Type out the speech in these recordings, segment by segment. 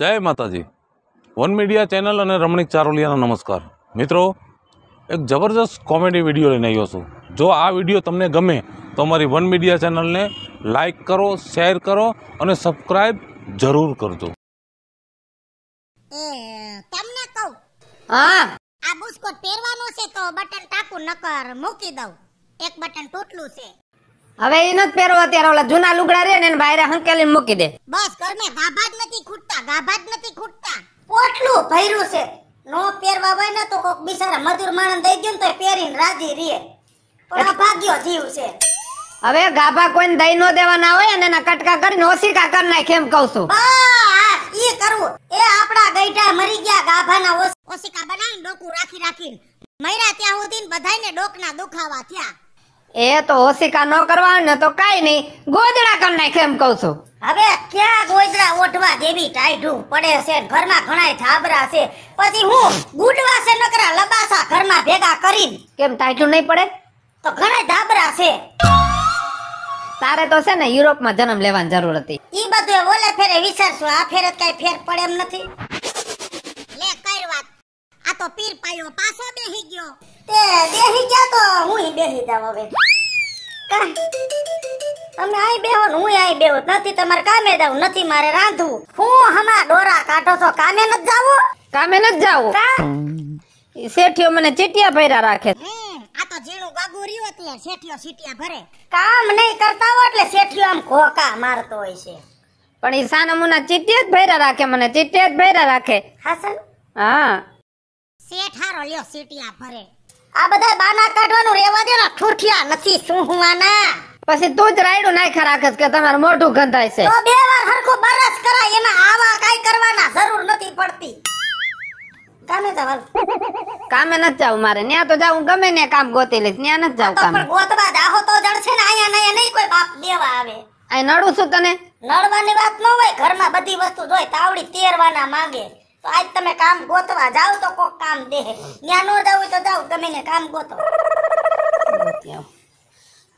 જય માતાજી one media channel અને રમણીક ચારોલિયાનો નમસ્કાર મિત્રો એક જબરજસ્ત કોમેડી વિડીયો લઈને આવ્યો છું જો આ વિડીયો તમને ગમે તો અમારી વન મીડિયા ચેનલને લાઈક કરો શેર કરો અને સબસ્ક્રાઇબ જરૂર કરજો તમને હા આ બુસ્કોટ પહેરવાનો છે તો બટન ટાકું નકર મૂકી દઉં એક બટન તૂટલું છે હવે એ નથી પહેરો અત્યારે ઓલા જૂના લુગડા રે ને એને બહાર હંકેલીને મૂકી દે બસ ઘરમે ગાભા જ નથી ખૂટતા ગાભા જ નથી ખૂટતા પોટલું ભર્યું છે નો પહેરવા હોય ને તો કોક બિચારા મજૂર માણસ દઈ ગયો ને તો પહેરીને રાજી રીએ પણ આ ભાગ્યો જીવ છે હવે ગાભા કોઈને દઈ નો દેવાના હોય અને એના કટકા કરીને ઓસિકા કરી નાખે એમ કહું છું ઈ કરવું એ આપડા ગઈટા મરી ગયા ગાભાના ઓસિકા બનાવીને ડોકું રાખી રાખીને મર્યા ત્યાં સુધી બધાને ડોકના દુખાવા થયા એ તો ઓસિકા ન કરવા ને તો કાઈ નહીં ગોદડા કર નાખે એમ કહું છું હવે ક્યાં ગોદડા ઓઠવા જેવી ટાઈઢું પડે છે ઘરમાં ઘણાય થાબરા છે પછી હું ગુડવા છે નકરા લબાસા ઘરમાં ભેગા કરીને કેમ ટાઈઢું નહીં પડે તો ઘણાય ધાબરા છે તારે તો છે ને યુરોપમાં જન્મ લેવાની જરૂર હતી ઈ બધું ઓલે ફેરે વિચારશું આ ફેરે કઈ ફેર પડે એમ નથી લે કઈ વાત આ તો પીર પાયો પાછો બેહી ગયો તે દેહી જા તો હું દેહી જાવ હવે તમે આઈ બેહો ને હું આઈ બેહો નથી તમારે કામે જાવ નથી મારે રાંધવું હું હમા ડોરા કાઢો છો કામે ન જાવો કામે ન જાવો શેઠિયો મને ચીટિયા ભર્યા રાખે આ તો જીણું ગાગુ રહ્યો એટલે શેઠિયો ચીટિયા ભરે કામ નહીં કરતા હો એટલે શેઠિયો આમ ખોકા મારતો હોય છે પણ ઈ સાનમુના ચીટિયા જ ભર્યા રાખે મને ચીટિયા જ ભર્યા રાખે હાસન હા શેઠ હારો લ્યો ચીટિયા ભરે આ બધા બાના કાઢવાનું રેવા દે ને ઠુરખિયા નથી શું હું આના પછી તું જ રાયડું નાખ્યા રાખસ કે તમારું મોઢું ગંધાય છે તો બે વાર હરખો બરસ કરાય એમાં આવા કાઈ કરવાના જરૂર નથી પડતી કામે જવાલ કામે ન જાવ મારે ન્યા તો જાવ ગમે ને કામ ગોતી લઈશ ન્યા ન જાવ કામે પણ ગોતવા જાહો તો જડ છે ને અહીંયા નયા નહીં કોઈ બાપ દેવા આવે આ નડું છું તને નડવાની વાત ન હોય ઘરમાં બધી વસ્તુ જોઈ તાવડી તેરવાના માંગે તો આજ તમે કામ ગોતવા જાવ તો કોક કામ દે ત્યાં ન જવું તો જાવ ગમે ને કામ ગોતો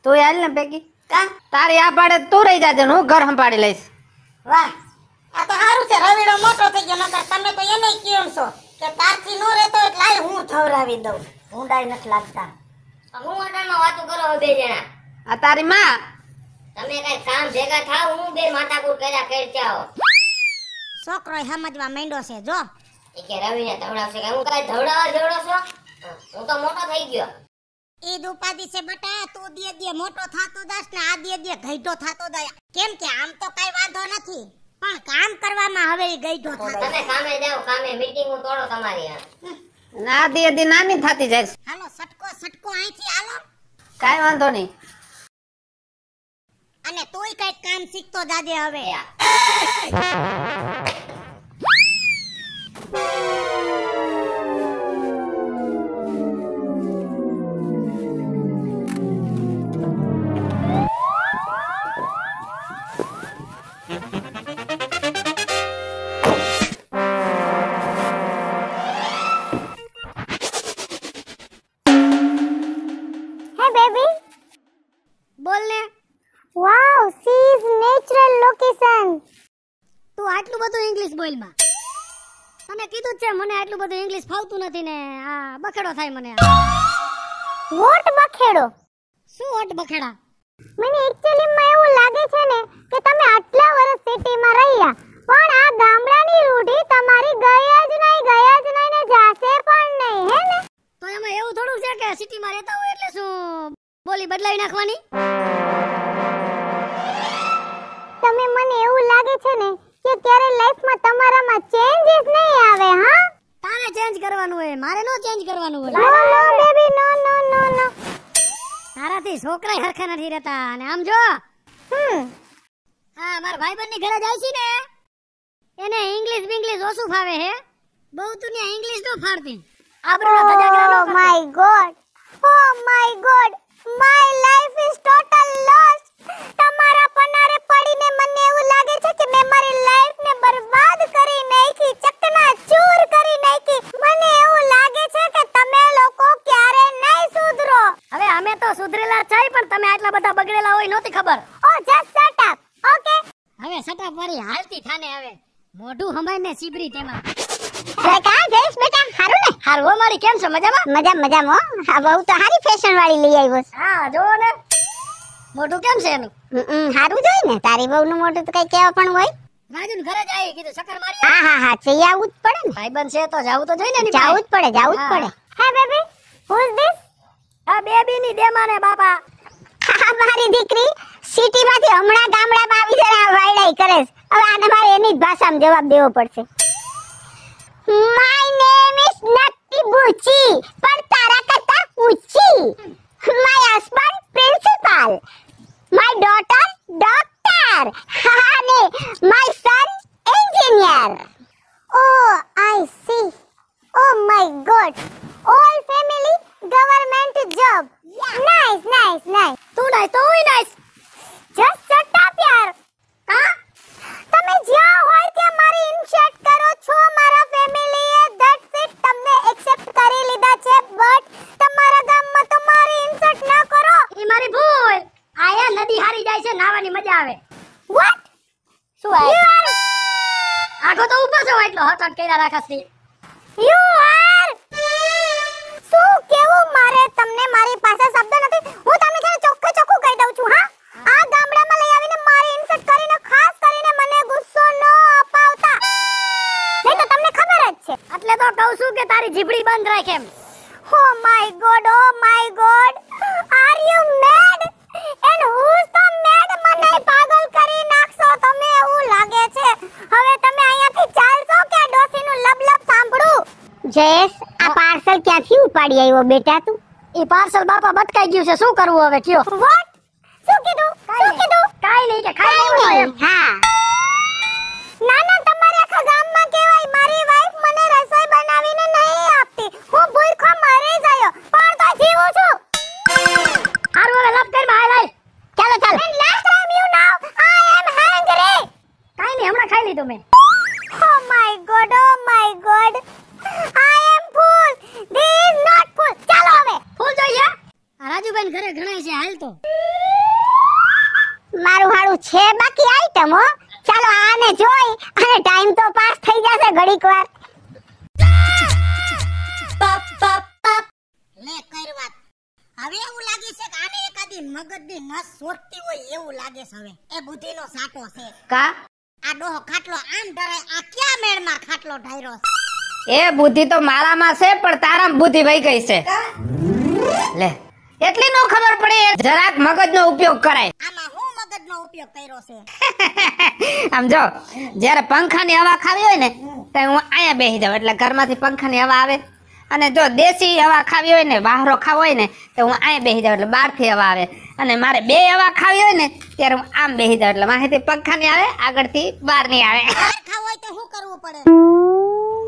તું હાલ ને ભેગી કા તારી આ પાડે તું રહી જાજે હું ઘર સંભાળી લઈશ વાહ આ તો સારું છે રવિડો મોટો થઈ ગયો નકર તમે તો એને કેમ છો કે તારથી નો રહેતો એટલે હું ઠવરાવી દઉં ઊંડાઈ નથી લાગતા હું અડામાં વાતો કરો બે જણા આ તારી માં તમે કઈ કામ ભેગા થાવ હું બે માતાકુર કર્યા કરતા આવો છોકરો સમજવા માંડ્યો છે જો એ કે રવિને ધવડાવશે કે હું કાઈ ધવડાવા જેવડો છો હું તો મોટો થઈ ગયો ઈદ ઉપાધી છે બટા તું દે દે મોટો થાતો દાસ ને આ દે દે ગઈઢો થાતો દા કેમ કે આમ તો કઈ વાંધો નથી પણ કામ કરવામાં હવે ગઈઢો થાતો તમે કામે જાવ કામે મીટિંગ હું તોડો તમારી ના દે દે નાની થાતી જાય હાલો સટકો સટકો અહીંથી હાલો કઈ વાંધો નહીં અને તુંય કઈક કામ શીખતો જાજે હવે Yeah. ફાવતું નથી ને આ બખેડો થાય મને વોટ બખેડો શું વોટ બખેડા મને એક્ચ્યુઅલી માં એવું લાગે છે ને કે તમે આટલા વર્ષ સિટીમાં રહ્યા પણ આ ગામડાની રૂઢી તમારી ગયા જ નહીં ગયા જ નહીં ને જાશે પણ નહીં હે ને તો એમાં એવું થોડું છે કે સિટી માં રહેતા હોય એટલે શું બોલી બદલાઈ નાખવાની તમે મને એવું લાગે છે ને કે ક્યારે લાઈફમાં તમારામાં ચેન્જીસ નહીં આવે હા ચેન્જ કરવાનું હોય મારે નો ચેન્જ કરવાનું હોય નો નો બેબી નો નો નો નો તારાથી છોકરાય હરખા નથી રહેતા અને આમ જો હમ હા મારા ભાઈબંધની ઘરે જાય છે ને એને ઇંગ્લિશ બિંગ્લિશ ઓછું ફાવે હે બહુ ને ઇંગ્લિશ નો ફાડતી આપણો my god oh my god my life is total lost લાગે છે કે મેં મારી લાઈફ ને બરબાદ કરી નાખી ચકના કરી નાખી મને એવું લાગે છે કે તમે લોકો ક્યારે નહીં સુધરો હવે અમે તો સુધરેલા છીએ પણ તમે આટલા બધા બગડેલા હોય નહોતી ખબર oh just shut up okay હવે શટ અપ વાળી હાલતી થાને હવે મોઢું હમાય ને સીબરી તેમાં જઈશ બેટા હારું ને હારું મારી કેમ છો મજામાં મજા મજામાં હા બહુ તો હારી ફેશન વાળી લઈ આવી હા જો ને મોઢું કેમ છે એનું સારું જ ને તારી બહુ નું મોઢું તો કઈ કેવા પણ હોય રાજુ ઘરે જ કીધું ચક્કર મારી હા હા હા તે આવું જ પડે ને ભાઈબંધ છે તો જાવું તો જોઈએ ને જાવું જ પડે જાવું જ પડે હા બેબી હુ ઇઝ ધીસ હા બેબી ની દેમા ને બાપા મારી દીકરી સિટી માંથી હમણાં ગામડા માં આવી જરા વાયડાઈ કરે હવે આને મારે એની જ ભાષામાં જવાબ દેવો પડશે માય નેમ ઇઝ નટી બુચી પણ તારા કરતા ઊંચી my husband principal My daughter, doctor. my son, engineer. Oh, I see. Oh my God. All family government job. Yeah. Nice, nice, nice. तू nice, तू ही nice. Just shut up यार. हाँ? આવે વોટ શું આવે આગો તો ઊભો છો એટલો હતો કેરા રાખસ્તી ઉપાડી આવ્યો બેટા તું એ પાર્સલ બાપા બટકાઈ ગયું છે શું કરવું હવે કયો વોટ શું કીધું શું કીધું કાઈ નહીં કે ખાઈ નહીં હા ના ના તમારે આખા ગામમાં કહેવાય મારી વાઈફ મને રસોઈ બનાવીને નહીં આપતી હું ભૂલખો મરી ગયો પણ તો જીવું છું હારું હવે લપ કર બાય બાય ચાલો ચાલ and last time you now I am hungry કાઈ નહીં હમણાં ખાઈ લીધું મેં oh my god oh my god I fool this is not fool ચાલો હવે ફૂલ જોઈએ રાજુબેન ઘરે ઘણા છે હાલ તો મારું હાડું છે બાકી આઈટમ હો ચાલો આને જોઈ અને ટાઈમ તો પાસ થઈ જશે ઘડીક વાર લે કર હવે એવું લાગે છે કે આને એકાદી મગજની નસ સોટતી હોય એવું લાગે છે હવે એ બુદ્ધિનો સાટો છે કા આ ડોહો ખાટલો આમ ધરાય આ ક્યાં મેળમાં ખાટલો ઢાયરો છે એ બુદ્ધિ તો મારામાં છે પણ તારા બુદ્ધિ વહી ગઈ છે લે એટલી નો ખબર પડે જરાક મગજ નો ઉપયોગ કરાય આમાં હું મગજનો ઉપયોગ જ્યારે પંખાની હવા ખાવી હોય ને ત્યારે હું અહીંયા બેસી જાઉં એટલે ઘરમાંથી પંખાની હવા આવે અને જો દેશી હવા ખાવી હોય ને બહારો ખાવો હોય ને તો હું અહીંયા બેસી જાઉં એટલે થી હવા આવે અને મારે બે હવા ખાવી હોય ને ત્યારે હું આમ બેસી જાઉં એટલે માહિતી પંખા પંખાની આવે આગળથી બહારની આવે ખાવ હોય તો શું કરવું પડે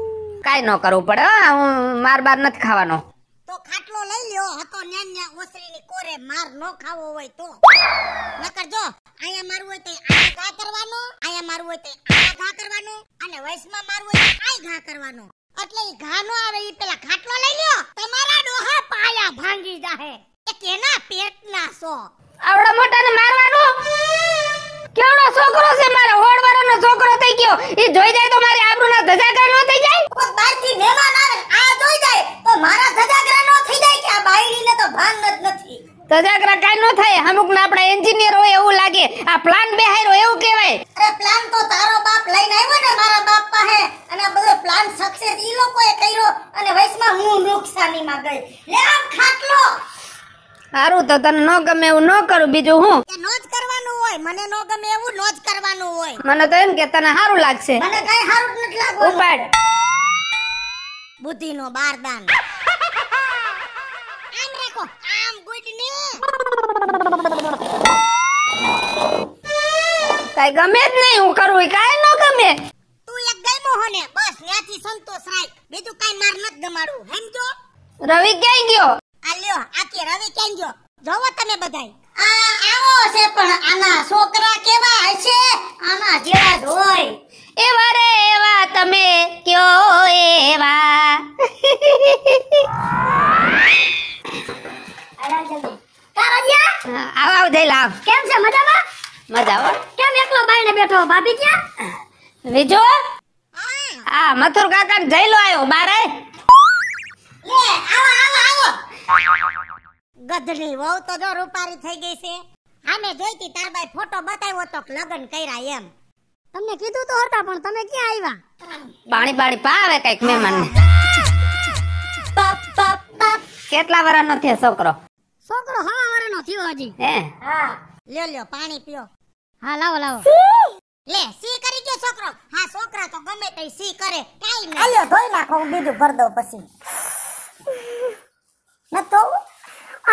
કાંઈ ન કરવું પડે હું માર બાર નથી ખાવાનો તો ખાટલો લઈ લ્યો હતો ન્યા ન્યા કોરે માર નો ખાવો હોય તો નકર જો આયા મારવું હોય તો આ ઘા કરવાનો આયા મારવું હોય તો આ ઘા કરવાનો અને વયસમાં મારવું હોય તો આય ઘા કરવાનો એટલે ઈ ઘા નો આવે એ પેલા ખાટલો લઈ લ્યો તમારા ડોહા પાયા ભાંગી જાહે એ કેના પેટના સો આવડો ને મારવાનો કેવડો છોકરો છે મારે મારો નો છોકરો થઈ ગયો એ જોઈ જાય તો મારી આબરૂના ધજા ન થઈ જાય બહારથી મહેમાન આવે આ જોઈ જાય તો મારા ધજાગરા નો થઈ જાય કે આ બાયડીને તો ભાન જ નથી ધજાગરા કાઈ નો થાય અમુક ના આપણા એન્જિનિયર હોય એવું લાગે આ પ્લાન બેહાયરો એવું કહેવાય અરે પ્લાન તો તારો બાપ લઈને આવ્યો ને મારા બાપ પાસે અને બધો પ્લાન સક્સેસ ઈ લોકોએ કર્યો અને વૈશમાં હું નુકસાનીમાં ગઈ લે આમ ખાટલો સારું તો તને ન ગમે એવું ન કરું બીજું હું નો જ કરવાનું હોય મને નો ગમે એવું નો જ કરવાનું હોય મને તો એમ કે તને સારું લાગશે મને કઈ સારું નથી લાગવાનું ઉપાડ બુદ્ધિનો બારદાન આમ રાખો ગમે જ નહીં હું કરું એ કાઈ ન ગમે તું એક ગયમો હોને બસ ત્યાંથી સંતોષ રાખ બીજું કાઈ માર નત ગમાડું સમજો રવિ ક્યાં ગયો આ લ્યો આખી રવિ ક્યાં ગયો જોવો તમે બધાય આ આવો છે પણ આના છોકરા કેવા હશે આના જેવા જ હોય એવા રે એવા તમે કયો એવા આવ આવ દઈ બેઠો ભાભી ક્યાં વિજો આ મથુર કાકા ને જઈલો આવ્યો બારે લે તો જો રૂપારી થઈ ગઈ છે આમે જોઈતી તાર બાઈ ફોટો બતાવ્યો તો લગ્ન કર્યા એમ તમને કીધું તો હતા પણ તમે ક્યાં આવ્યા પાણી પાણી પાવે કઈક મહેમાન કેટલા વરાનો થયો છોકરો છોકરો હવા વરાનો થયો હજી હે હા લ્યો લ્યો પાણી પીઓ હા લાવો લાવો લે સી કરી ગયો છોકરો હા છોકરા તો ગમે તે સી કરે કાઈ નહીં આલ્યો ધોઈ નાખો હું બીજું ભર દઉં પછી ન તો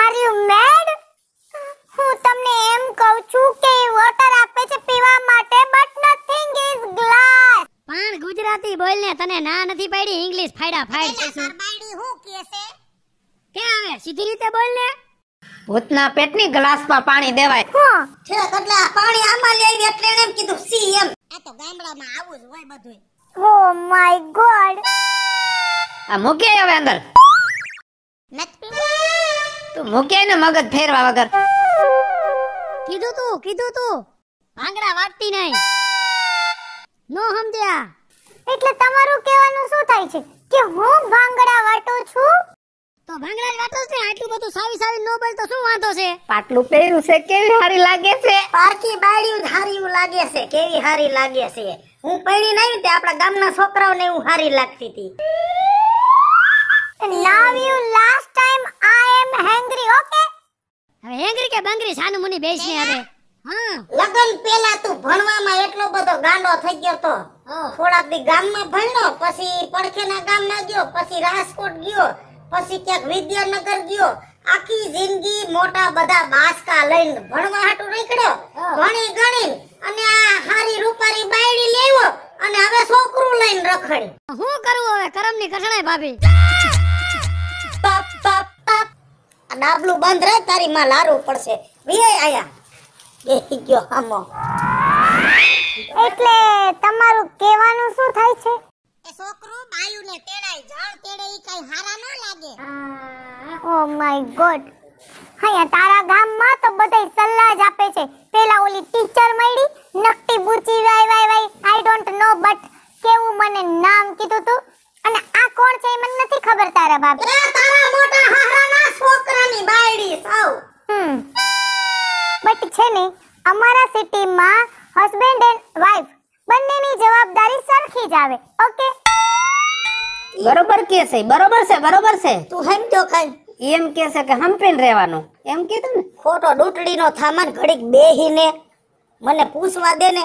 આર યુ મેડ હું તમને એમ કહું છું કે વોટર આપે છે પીવા માટે બટ નથિંગ ઇઝ ગ્લાસ પણ ગુજરાતી બોલને તને ના નથી પાડી ઇંગ્લિશ ફાડા ફાડ છે શું હું કે કે આવે સીધી રીતે બોલને ભૂતના પેટની ગ્લાસમાં પાણી દેવાય છે કટલા પાણી આમાં લેવી એટલે એમ કીધું સી એમ આ તો ગામડામાં આવું જ હોય બધું ઓ માય ગોડ આ મૂકે હવે અંદર તું મૂકે ને મગજ ફેરવા વગર કીધું તું કીધું તું ભાંગડા વાટતી નહીં નો સમજ્યા એટલે તમારું કહેવાનું શું થાય છે કે હું ભાંગડા વાટું છું તો ભાંગડા વાટો છે આટલું બધું સાવી સાવી નો બોલ તો શું વાંધો છે પાટલું પહેર્યું છે કેવી હારી લાગે છે પાકી બાળ્યું હારીયું લાગે છે કેવી હારી લાગે છે હું પહેરીને નહીં તે આપણા ગામના છોકરાઓને હું હારી લાગતી હતી love you last time I am hungry okay હવે હેંગરી કે બંગરી સાનુ મુની બેસ હવે લગન પેલા તું ભણવામાં એટલો બધો ગાંડો થઈ ગયો તો થોડાક દી ગામમાં ભણ્યો પછી પડખેના ગામમાં ગયો પછી રાજકોટ ગયો પછી ક્યાંક વિદ્યાનગર ગયો આખી જિંદગી મોટા બધા બાસકા લઈને ભણવા હાટુ નીકળ્યો ભણી ગણી અને આ હારી રૂપારી બાયડી લેવો અને હવે છોકરું લઈને રખડી હું કરું હવે કરમની કસણાય ભાભી બાપ બાપ બાપ ડાબલું બંધ રહે તારી માં લારું પડશે વિય આયા બેહી ગયો હામો એટલે તમારું કહેવાનું શું થાય છે એ છોકરો બાયુને તેડાય જળ તેડે ઈ કઈ હારા ન લાગે ઓ માય ગોડ હાયા તારા ગામમાં તો બધાય સલાહ જ આપે છે પેલા ઓલી ટીચર મળી નકટી બુચી why why why I don't know but કેવું મને નામ કીધું તું અને આ કોણ છે એ મને નથી ખબર તારા બાપ એ તારા મોટા હાહરાના છોકરાની બાયડી સૌ હમ બટ છે ને અમારા સિટીમાં હસબન્ડ એન્ડ વાઇફ બંનેની જવાબદારી સરખી જ આવે ઓકે બરોબર કે છે બરોબર છે બરોબર છે તું સમજો કઈ એમ કે છે કે હંપીને રહેવાનું એમ કીધું ને ખોટો ડૂટડીનો થામન ઘડીક બેહીને મને પૂછવા દે ને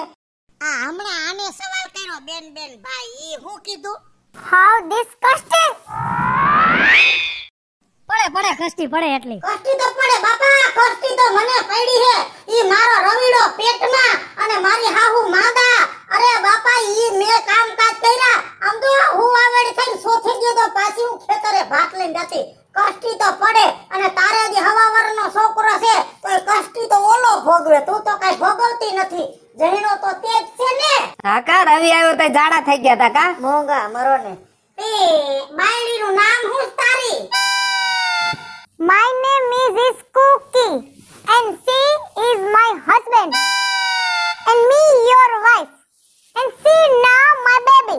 આ હમણાં આને સવાલ કર્યો બેન બેન ભાઈ એ હું કીધું હાઉ ડિસ્કસ્ટિંગ પડે પડે કસ્તી પડે એટલી કસ્તી તો પડે બાપા કસ્તી તો મને પડી છે ઈ મારો રવિડો પેટમાં અને મારી હાહુ માંદા અરે બાપા ઈ મે કામ કાજ કર્યા આમ તો હું આવડી થઈને સોથી ગયો તો પાછી હું ખેતરે ભાત લઈને જતી કષ્ટી તો પડે અને તારે જે હવાવરનો છોકરો છે તો એ કષ્ટી તો ઓલો ભોગવે તું તો કઈ ભોગવતી નથી જહીનો તો તે જ છે ને હા કા રવિ આવ્યો તો જાડા થઈ ગયા તા કા મોંઘા મરો ને એ બાયડીનું નામ હું તારી my name is is Cookie and she is my husband and me your wife and she ના માય બેબી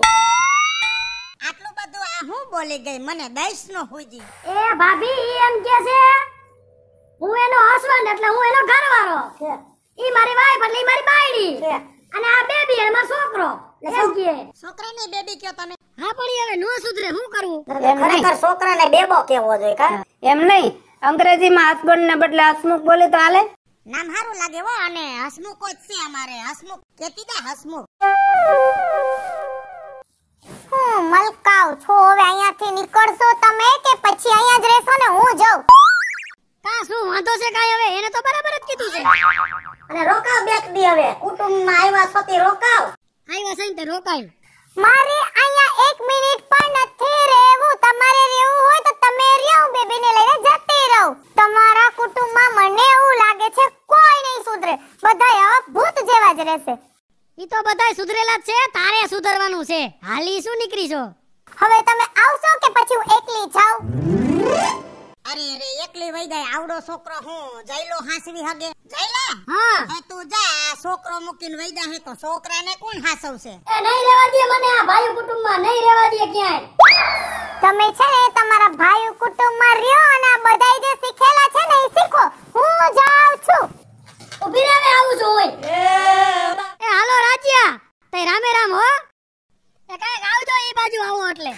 બોલી ગઈ મને દઈશ નો હુજી એ ભાભી એમ કે છે હું એનો હસબન્ડ એટલે હું એનો ઘરવાળો ઈ મારી વાઈફ એટલે મારી બાયડી અને આ બેબી એમાં છોકરો છોકરાની બેબી કયો તમે હા પડી હવે નો સુધરે શું કરવું ખરેખર ને બેબો કેવો જોઈએ કા એમ નહીં અંગ્રેજી માં હસબન્ડ ને બદલે હસમુખ બોલે તો હાલે નામ સારું લાગે હો અને હસમુખ જ છે અમારે હસમુખ કેતીદા હસમુખ હું મલકાવ છો હવે અહીંયાથી નીકળશો તમે કે પછી અહીંયા જ રહેશો ને હું જાઉં કા શું વાંધો છે કાઈ હવે એને તો બરાબર જ કીધું છે અને રોકાવ બેક દી હવે કુટુંબમાં આવ્યા છો તે રોકાવ આવ્યા છે તે રોકાયું મારે અહીંયા એક મિનિટ પણ નથી રહેવું તમારે રહેવું હોય તો તમે રહ્યો બેબીને લઈને જતી રહો તમારા કુટુંબમાં મને એવું લાગે છે કોઈ નહીં સુધરે બધા અભૂત જેવા જ રહેશે ઈ તો બધાય સુધરેલા છે તારે સુધરવાનું છે હાલી શું નીકળી છો હવે તમે આવશો કે પછી હું એકલી જાઉં અરે રે એકલી વઈ જાય આવડો છોકરો હું જઈલો હાસવી હગે જઈલો હા હે તું જા છોકરો મૂકીને વઈ જાય તો છોકરાને કોણ હાસવશે એ નહીં રહેવા દે મને આ ભાઈ કુટુંબમાં નહીં રહેવા દે ક્યાંય તમે છે ને તમારા ભાઈ કુટુંબમાં રહ્યો અને બધાય જે શીખેલા છે ને એ શીખો હું જાઉં છું ઉભી રામે આવું છું એ હાલો રાજ્યા તઈ રામે રામ હો એ કાંઈક આવજો એ બાજુ આવો એટલે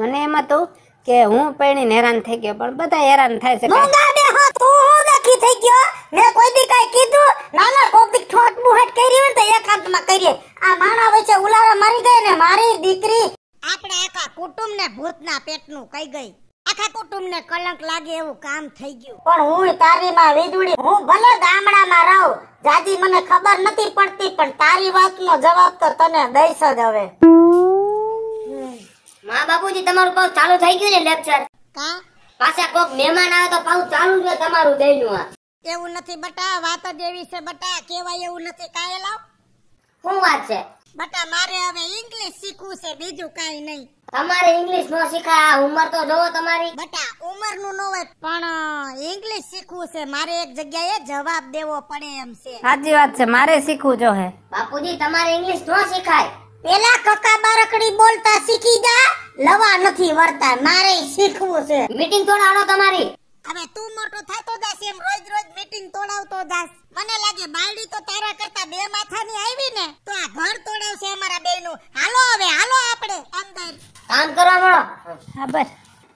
મને એમ હતું કે હું પૈણીને હેરાન થઈ ગયો પણ બધા હેરાન થાય છે મોંગા બે હો તું હું નક્કી થઈ ગયો મે કોઈ દી કઈ કીધું નાના કોક દી ઠોટ મુહટ કરી હોય તો એક હાથ હાથમાં કરીએ આ માણા વચ્ચે ઉલારા મારી ગઈ ને મારી દીકરી આપણે આખા કુટુંબને ભૂતના નું કઈ ગઈ આખા કુટુંબને કલંક લાગે એવું કામ થઈ ગયું પણ હું તારીમાં વીજળી હું ભલે ગામડામાં રહું જાજી મને ખબર નથી પડતી પણ તારી વાતનો જવાબ તો તને દઈશ જ હવે માં બાપુજી તમારું પાઉ ચાલુ થઈ ગયું ને લેક્ચર કા પાછા કોક મહેમાન આવે તો પાઉ ચાલુ છે તમારું દઈનું આ એવું નથી બટા વાત જ એવી છે બટા કેવાય એવું નથી કાય લાવ શું વાત છે બટા મારે હવે ઇંગ્લિશ શીખવું છે બીજું કાઈ નહીં તમારે ઇંગ્લિશ નો શીખાય ઉંમર તો જોવો તમારી બટા ઉંમર નું ન હોય પણ ઇંગ્લિશ શીખવું છે મારે એક જગ્યાએ જવાબ દેવો પડે એમ છે સાચી વાત છે મારે શીખવું જો હે બાપુજી તમારે ઇંગ્લિશ નો શીખાય પેલા કકા બારકડી બોલતા શીખી જા લવા નથી વર્તા મારે શીખવું છે મીટિંગ તોડાવો તમારી હવે તું મોટો થતો જાસ એમ રોજ રોજ મીટિંગ તોડાવતો જાસ મને લાગે બાલડી તો તારા કરતા બે માથાની આવી ને તો આ ઘર તોડાવશે અમારા બેયનું હાલો હવે હાલો આપણે અંદર કામ કરો ખબર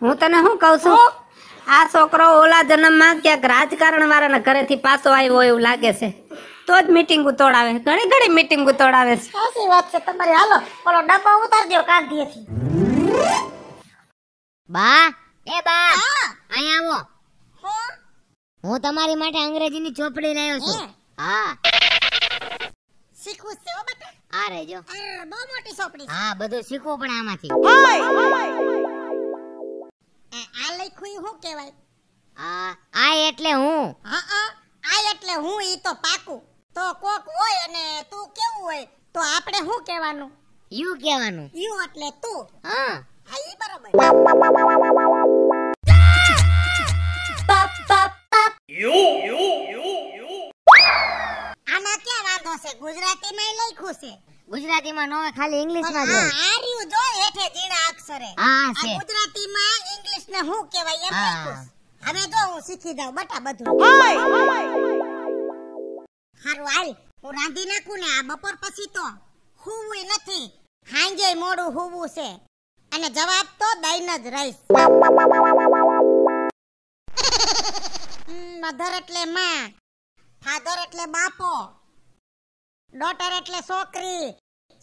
હું તને શું કહું છું આ છોકરો ઓલા જન્મ જન્મમાં ક્યાંક રાજકારણ વાળા વાળાના ઘરેથી પાછો આવ્યો એવું લાગે છે તો જ મીટિંગ ઉતોડાવે ઘણી ઘણી મીટિંગ ઉતોડાવે છે સાચી વાત છે તમારી હાલો ઓલો ડબ્બો ઉતારજો કાંધીએથી બા એ બા અહીંયા આવો હું તમારી માટે અંગ્રેજીની ચોપડી લાવ્યો છું હા શીખવું છે ઓ આ રેજો આ બહુ મોટી ચોપડી હા બધું શીખવું પણ આમાંથી આ લખ્યું હું કહેવાય આ આ એટલે હું હા આ એટલે હું ઈ તો પાકું તો કોક હોય અને તું કેવું હોય તો આપણે શું કહેવાનું યુ કહેવાનું યુ એટલે તું હા આ ઈ બરાબર આમાં ક્યાં વાંધો જાઉં બટા બધું હારું હું રાંધી નાખું ને આ બપોર પછી તો હુવું નથી હાંજે મોડું હોવું છે અને જવાબ તો દઈ જ રહીશ મધર એટલે માં ફાધર એટલે બાપો ડોટર એટલે છોકરી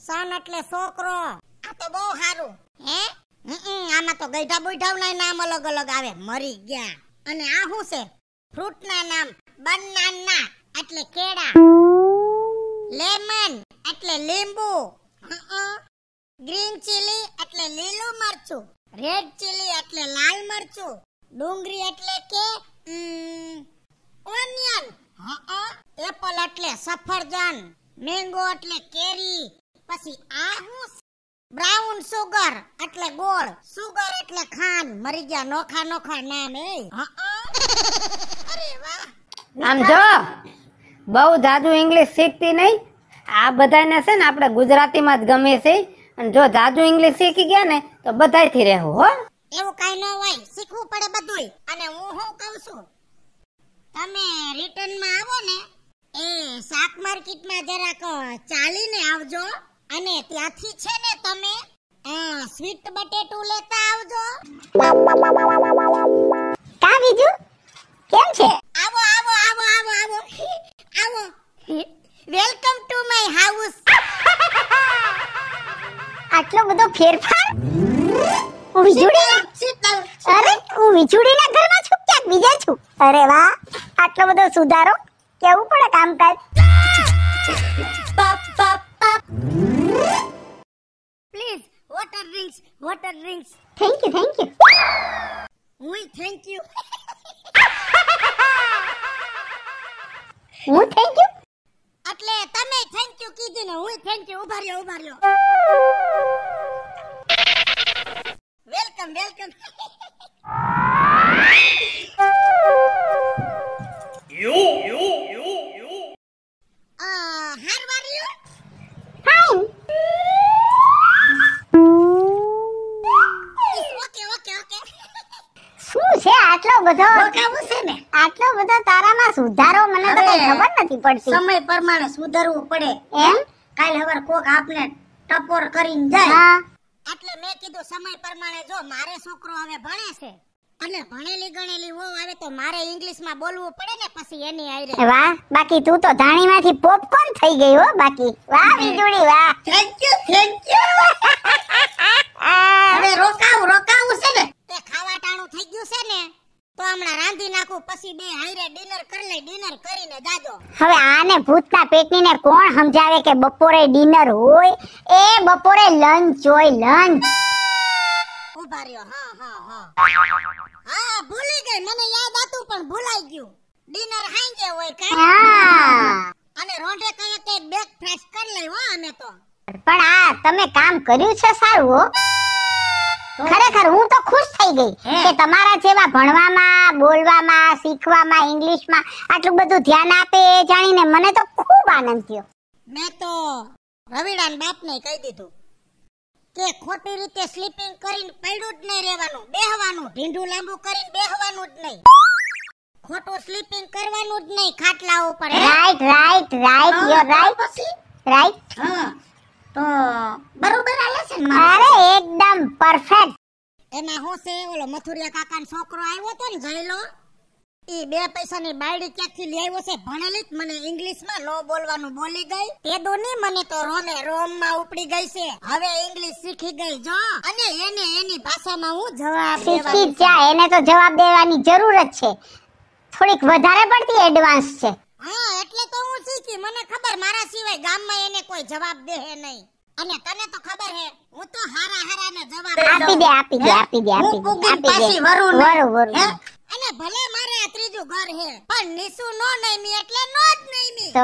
સન એટલે છોકરો આ તો બહુ સારું હે આમાં તો ગઈઢા બુઢાવના નામ અલગ અલગ આવે મરી ગયા અને આ શું છે ફ્રૂટના નામ બનાના એટલે કેળા લેમન એટલે લીંબુ ગ્રીન ચીલી એટલે લીલું મરચું રેડ ચીલી એટલે લાલ મરચું ડુંગળી એટલે કે ઓનિયન હા એપલ એટલે સફરજન મેંગો એટલે કેરી પછી આ હું બ્રાઉન સુગર એટલે ગોળ સુગર એટલે ખાંડ મરી ગયા નોખા નોખા નામ એ અરે વાહ નામ જો બહુ જાજુ ઇંગ્લિશ શીખતી નહીં આ બધાને છે ને આપણે ગુજરાતીમાં જ ગમે છે અને જો જાજુ ઇંગ્લિશ શીખી ગયા ને તો બધાથી રહેવું હો એવું કઈ ન હોય શીખવું પડે બધું અને હું શું કહું છું તમે રિટર્ન માં આવો ને એ શાક માર્કેટ માં જરાક ચાલીને આવજો અને ત્યાંથી છે ને તમે સ્વીટ બટેટું લેતા આવજો કા બીજુ કેમ છે આવો આવો આવો આવો આવો આવો વેલકમ ટુ માય હાઉસ આટલો બધો ફેરફાર હું વિજુડી અરે હું વિજુડીના ઘરમાં છું ક્યાંક બીજા છું અરે વાહ આટલો બધો સુધારો કેવું પડે કામકાજ please water drinks water drinks thank you thank you હું થેન્ક યુ હું થેન્ક યુ એટલે તમે થેન્ક યુ કીધું ને હું થેન્ક યુ ઉભા રહ્યો ઉભા welcome welcome you you you you આ હાર વાળ્યું ફાઈન ઓકે ઓકે ઓકે શું છે આટલો બધો બકાવું છે ને આટલો બધો તારામાં સુધારો મને તો કઈ ખબર નથી પડતી સમય પ્રમાણે સુધારવું પડે એમ કાલ હવાર કોક આપને ટપોર કરીને જાય તો સમય પ્રમાણે જો મારે છોકરો હવે ભણે છે એટલે ભણેલી ગણેલી હોવ આવે તો મારે ઇંગ્લિશમાં બોલવું પડે ને પછી એની આઈરે વાહ બાકી તું તો ધાણીમાંથી પોપકોર્ન થઈ ગઈ હો બાકી વાહ બીજુડી વાહ થેન્ક યુ થેન્ક યુ હવે રોકાવું રોકાવું છે ને તે ખાવા ટાણું થઈ ગયું છે ને તો હમણાં રાંધી નાખું પછી બે હાઈરે ડિનર કરી લે ડિનર કરીને જાજો હવે આને ભૂતના પેટની ને કોણ સમજાવે કે બપોરે ડિનર હોય એ બપોરે લંચ હોય લંચ પણ આ તમે કામ કર્યું છે સારું ખરેખર હું તો ખુશ થઈ ગઈ કે તમારા જેવા ભણવામાં બોલવામાં શીખવામાં ઇંગ્લિશમાં આટલું બધું ધ્યાન આપે જાણીને મને તો ખૂબ આનંદ થયો મેં તો રવિડાન બાપને કહી દીધું કે ખોટી રીતે સ્લીપિંગ કરીને પડ્યું જ નહીં રહેવાનું બેહવાનું ઢીંઢું લાંબુ કરીને બેહવાનું જ નહીં ખોટું સ્લીપિંગ કરવાનું જ નહીં ખાટલા ઉપર right right right your right પછી રાઈટ હા તો બરોબર આલે છે અરે એકદમ પરફેક્ટ એમાં હું છે ઓલો મથુરિયા કાકાનો છોકરો આવ્યો તો ને જયલો ઈ બે પૈસાની બાયડી ક્યાંથી લઈ આવ્યો છે ભણેલી મને ઇંગ્લિશમાં નો બોલવાનું બોલી ગઈ તે દોની મને તો રોમે રોમમાં ઉપડી ગઈ છે હવે ઇંગ્લિશ શીખી ગઈ જો અને એને એની ભાષામાં હું જવાબ શીખી જા એને તો જવાબ દેવાની જરૂર જ છે થોડીક વધારે પડતી એડવાન્સ છે હા એટલે તો હું શીખી મને ખબર મારા સિવાય ગામમાં એને કોઈ જવાબ દે નહીં અને તને તો ખબર હે હું તો હારા હારાને જવાબ આપી દે આપી દે આપી દે આપી દે આપી દે વરુ વરુ વરુ અને ભલે મારે ત્રીજું ઘર હે પણ નિસુ નો નઈમી એટલે નો જ નઈમી તો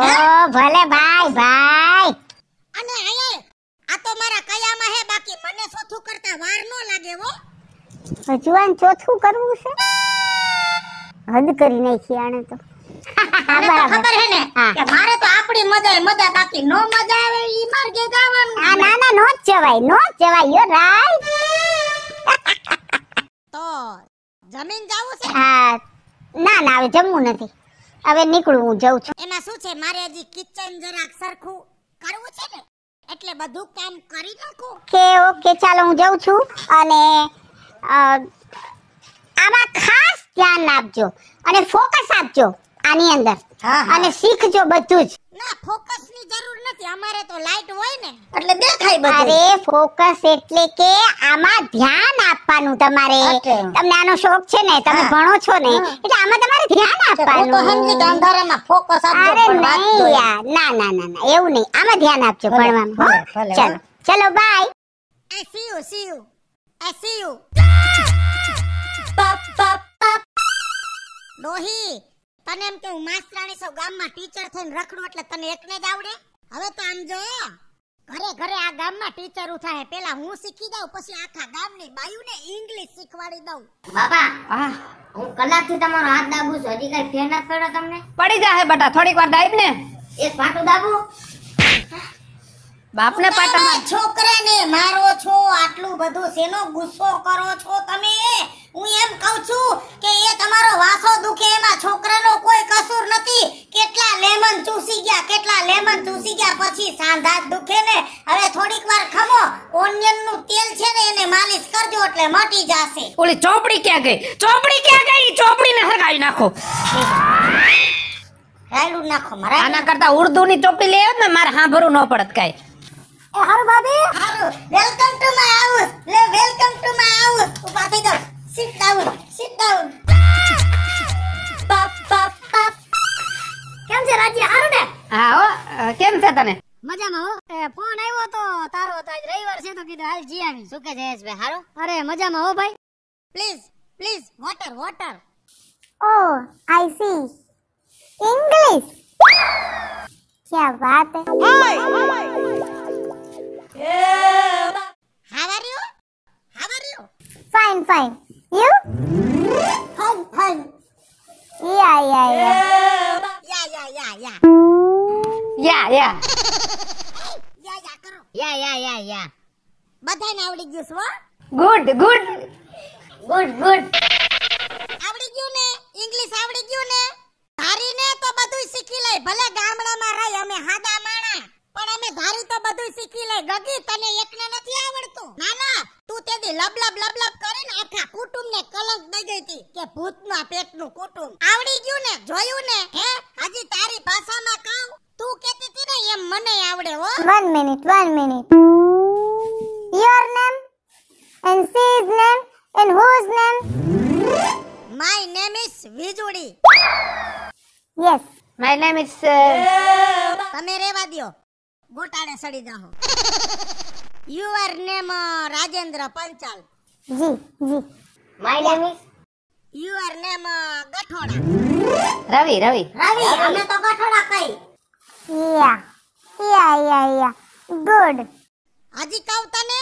ભલે ભાઈ ભાઈ અને આયે આ તો મારા કયામાં હે બાકી મને ચોથું કરતા વાર નો લાગે હો હજુઆન ચોથું કરવું છે હદ કરી નાખી આણે તો ખબર હે ને કે મારે તો આપણી મજા મજા બાકી નો મજા આવે ઈ માર્ગે ગાવાનું આ ના ના નો જ જવાય નો જ જવાય યો રાઈટ તો જમીન જવું છે હા ના ના હવે જમવું નથી હવે નીકળું હું જઉં છું એમાં શું છે મારે હજી કિચન જરાક સરખું કરવું છે ને એટલે બધું કામ કરી નાખું કે ઓકે ચાલો હું જઉં છું અને આમાં ખાસ ધ્યાન આપજો અને ફોકસ આપજો આની અંદર અને શીખજો બધું જ ના ફોકસ ની જરૂર નથી અમારે તો લાઈટ હોય ને એટલે દેખાય બધું અરે ફોકસ એટલે કે આમાં ધ્યાન આપવાનું તમારે તમને આનો શોખ છે ને તમે ભણો છો ને એટલે આમાં તમારે ધ્યાન આપવાનું તો સમજી કે અંધારામાં ફોકસ આપજો અરે નહીં યાર ના ના ના ના એવું નહીં આમાં ધ્યાન આપજો ભણવામાં ચલો ચલો bye I see you see you I see you પપ પપ પપ ડોહી તને એમ કે માસ્તરાણી સૌ ગામમાં ટીચર થઈને રખડું એટલે તને એકને જ આવડે હવે તો આમ જો ઘરે ઘરે આ ગામમાં ટીચર ઉઠાય પેલા હું શીખી દઉં પછી આખા ગામની બાયુને ઇંગ્લિશ શીખવાડી દઉં બાબા હું કલાકથી તમારો હાથ દાબું છું હજી કઈ ફેર નથી પડ્યો તમને પડી જાય બટા થોડીક વાર દાઈબ ને એક પાટું દાબું બાપને પાટા છોકરાને મારો છો આટલું બધું શેનો ગુસ્સો કરો છો તમે હું એમ કહું છું કે એ તમારો વાસો દુખે એમાં છોકરાનો કોઈ કસૂર નથી કેટલા લેમન ચૂસી ગયા કેટલા લેમન ચૂસી ગયા પછી સાંધા દુખે ને હવે થોડીક વાર ખમો ઓનિયન નું તેલ છે ને એને માલિશ કરજો એટલે મટી જશે ઓલી ચોપડી ક્યાં ગઈ ચોપડી ક્યાં ગઈ ચોપડી ને હરગાવી નાખો રાયલું નાખો મારા આના કરતા ઉર્દુ ની ચોપડી લેવ ને મારે હાંભરું ન પડત કાઈ હારું ભાભી હારું વેલકમ ટુ માય હાઉસ લે વેલકમ ટુ માય હાઉસ ઉભા થઈ Sit down. Sit down. કેમ છે રાજી હારું ને હા કેમ છે તને મજામાં હો એ ફોન આવ્યો તો તારો તો આજ રવિવાર છે તો કીધું હાલ જી આવી શું કે છે ભાઈ હારો અરે મજામાં હો ભાઈ please please water water oh I see English क्या बात है hi hi how are you how are you You? Hun, hun. Yeah, yeah, yeah. Yeah, yeah, yeah, yeah. Yeah, yeah. Yeah, yeah, કરો. Yeah, yeah, yeah, yeah. બધાને આવડી ગયું છો good good good good આવડી ગયું ને ઇંગ્લિશ આવડી ગયું ને ધારીને તો બધું શીખી લે ભલે ગામડામાં રહી અમે હાદા માણા પણ અમે ધારી તો બધું શીખી લે ગગી તને એકને નથી આવડતું ના ના તું તેથી લબલબ લબલબ કરીને આખા કુટુંબ ને કલંક દઈ ગઈ હતી કે ભૂતના પેટનું કુટુંબ આવડી ગયું ને જોયું ને હે હજી તારી ભાષામાં કહું તું કહેતી હતી ને એમ મને આવડે હો 1 minute 1 minute your name and she's name and whose name my name is Vijudi yes my name is તમે રેવા દયો ગોટાળે સડી જાહો your name Rajendra Panchal ji ji my name is your name Gathoda Ravi Ravi Ravi અમે તો ગઠોડા કઈ યા યા યા યા ગુડ હજી કહું તને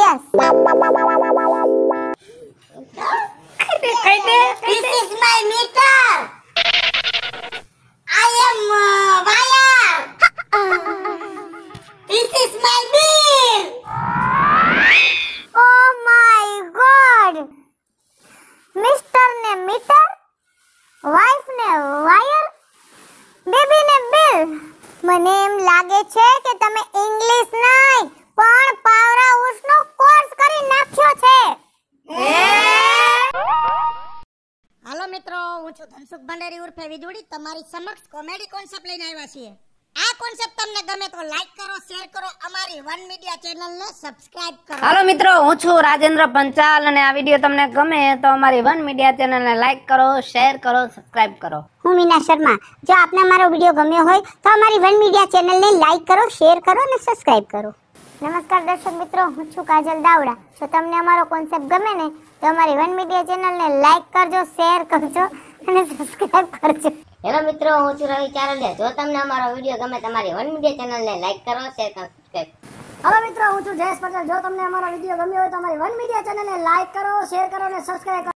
yes This is my meter. I am uh, wire. This is my bill! Oh my god! Mister ને મીટર વાઈફ ને વાયર બેબી ને બિલ મને એમ લાગે છે કે તમે ઇંગ્લિશ નહીં પણ પાવરા ઉસનો કોર્સ કરી નાખ્યો છે હાલો મિત્રો હું છું ધનસુખ ભંડેરી ઉર્ફે વિજુડી તમારી સમક્ષ કોમેડી કોન્સેપ્ટ લઈને આવ્યા છીએ આ કોન્સેપ્ટ તમને ગમે તો લાઈક કરો શેર કરો અમારી વન મીડિયા ચેનલને સબસ્ક્રાઇબ કરો હાલો મિત્રો હું છું રાજેન્દ્ર પંચાલ અને આ વિડીયો તમને ગમે તો અમારી વન મીડિયા ચેનલને લાઈક કરો શેર કરો સબસ્ક્રાઇબ કરો હું મીના શર્મા જો આપને મારો વિડીયો ગમ્યો હોય તો અમારી વન મીડિયા ચેનલને લાઈક કરો શેર કરો અને સબસ્ક્રાઇબ કરો નમસ્કાર દર્શક મિત્રો હું છું કાજલ દાવડા જો તમને અમારો કોન્સેપ્ટ ગમે ને તો અમારી વન મીડિયા ચેનલને લાઈક કરજો શેર કરજો અને સબસ્ક્રાઇબ કરજો હેલો મિત્રો હું છું રવિ ચારોલિયા જો તમને અમારો વિડીયો ગમે તમારી વન મીડિયા ચેનલને લાઈક કરો શેર કરો સબસ્ક્રાઈબ હેલો મિત્રો હું છું જયેશ પટેલ જો તમને અમારો વિડીયો ગમ્યો હોય તો અમારી વન મીડિયા ચેનલને લાઈક કરો શેર કરો અને સબસ્ક્રાઈબ કરો